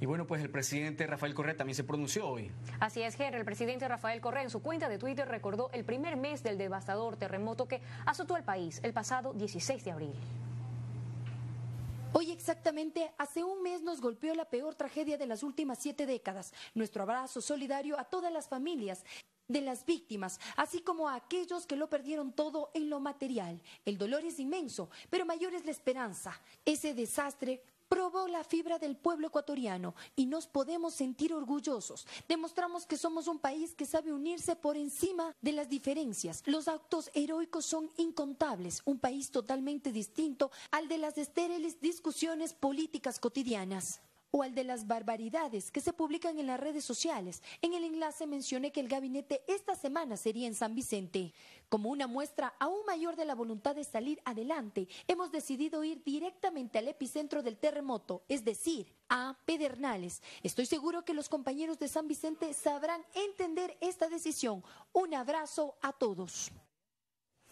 Y bueno, pues el presidente Rafael Correa también se pronunció hoy. Así es, Ger, el presidente Rafael Correa en su cuenta de Twitter recordó el primer mes del devastador terremoto que azotó al país el pasado 16 de abril. Hoy exactamente, hace un mes nos golpeó la peor tragedia de las últimas siete décadas. Nuestro abrazo solidario a todas las familias de las víctimas, así como a aquellos que lo perdieron todo en lo material. El dolor es inmenso, pero mayor es la esperanza. Ese desastre probó la fibra del pueblo ecuatoriano y nos podemos sentir orgullosos. Demostramos que somos un país que sabe unirse por encima de las diferencias. Los actos heroicos son incontables, un país totalmente distinto al de las estériles discusiones políticas cotidianas o al de las barbaridades que se publican en las redes sociales. En el enlace mencioné que el gabinete esta semana sería en San Vicente. Como una muestra aún mayor de la voluntad de salir adelante, hemos decidido ir directamente al epicentro del terremoto, es decir, a Pedernales. Estoy seguro que los compañeros de San Vicente sabrán entender esta decisión. Un abrazo a todos.